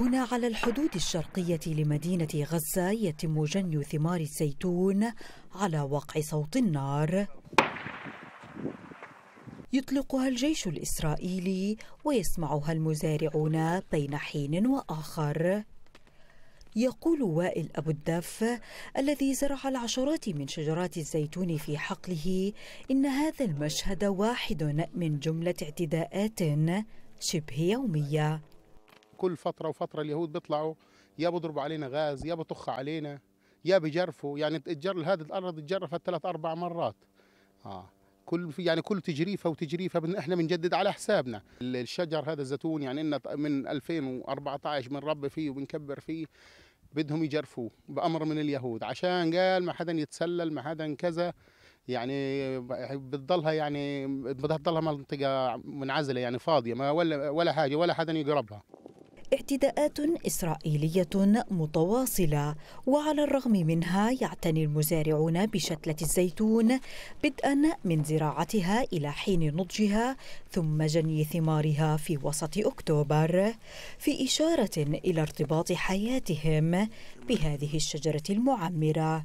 هنا على الحدود الشرقية لمدينة غزة يتم جني ثمار الزيتون على وقع صوت النار يطلقها الجيش الإسرائيلي ويسمعها المزارعون بين حين وآخر يقول وائل أبو الدف الذي زرع العشرات من شجرات الزيتون في حقله إن هذا المشهد واحد من جملة اعتداءات شبه يومية كل فتره وفتره اليهود بيطلعوا يا بيضربوا علينا غاز يا بطخ علينا يا بجرفوا يعني تجر هذه الارض تجرفت ثلاث اربع مرات اه كل في يعني كل تجريفه وتجريفه احنا بنجدد على حسابنا الشجر هذا الزيتون يعني ان من 2014 بنربي فيه وبنكبر فيه بدهم يجرفوه بامر من اليهود عشان قال ما حدا يتسلل ما حدا كذا يعني بتضلها يعني بدها تضلها منطقه منعزله يعني فاضيه ما ولا ولا حاجه ولا حدا يقربها اعتداءات إسرائيلية متواصلة وعلى الرغم منها يعتني المزارعون بشتلة الزيتون بدءا من زراعتها إلى حين نضجها ثم جني ثمارها في وسط أكتوبر في إشارة إلى ارتباط حياتهم بهذه الشجرة المعمرة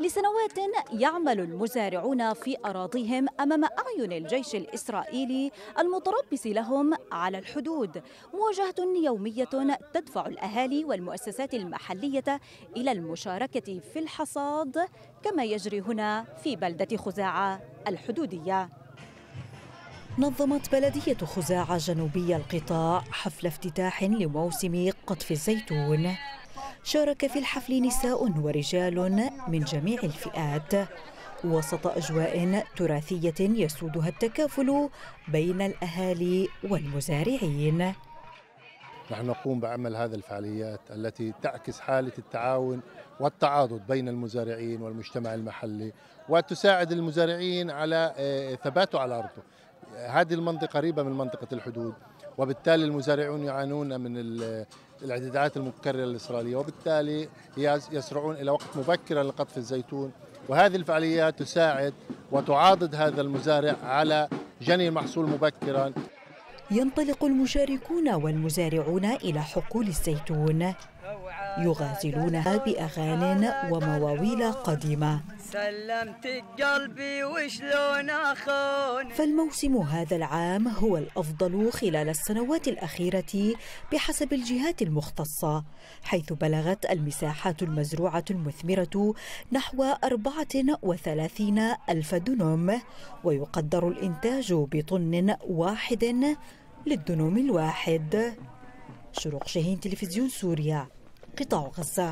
لسنوات يعمل المزارعون في أراضيهم أمام أعين الجيش الإسرائيلي المتربص لهم على الحدود مواجهة يومية تدفع الأهالي والمؤسسات المحلية إلى المشاركة في الحصاد كما يجري هنا في بلدة خزاعة الحدودية نظمت بلدية خزاعة جنوبي القطاع حفل افتتاح لموسم قطف الزيتون شارك في الحفل نساء ورجال من جميع الفئات وسط أجواء تراثية يسودها التكافل بين الأهالي والمزارعين نحن نقوم بعمل هذه الفعاليات التي تعكس حالة التعاون والتعاضد بين المزارعين والمجتمع المحلي وتساعد المزارعين على آه، ثباته على أرضه هذه المنطقة قريبة من منطقة الحدود وبالتالي المزارعون يعانون من الاعتداءات المتكررة الإسرائيلية وبالتالي يسرعون إلى وقت مبكرا لقطف الزيتون وهذه الفعاليات تساعد وتعاضد هذا المزارع على جني المحصول مبكرا ينطلق المشاركون والمزارعون إلى حقول الزيتون يغازلونها بأغان ومواويل قديمة سلمتك قلبي وشلون اخون فالموسم هذا العام هو الافضل خلال السنوات الاخيره بحسب الجهات المختصه حيث بلغت المساحات المزروعه المثمره نحو 34 الف دنم ويقدر الانتاج بطن واحد للدنم الواحد شروق شاهين تلفزيون سوريا قطاع غزه